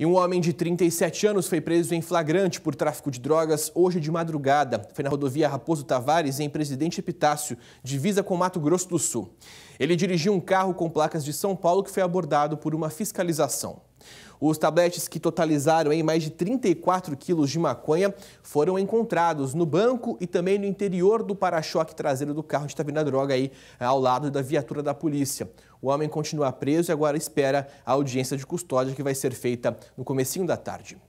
E um homem de 37 anos foi preso em flagrante por tráfico de drogas hoje de madrugada. Foi na rodovia Raposo Tavares, em Presidente Epitácio, divisa com Mato Grosso do Sul. Ele dirigiu um carro com placas de São Paulo que foi abordado por uma fiscalização. Os tabletes que totalizaram em mais de 34 quilos de maconha foram encontrados no banco e também no interior do para-choque traseiro do carro onde estava tá vindo a droga aí é, ao lado da viatura da polícia. O homem continua preso e agora espera a audiência de custódia que vai ser feita no comecinho da tarde.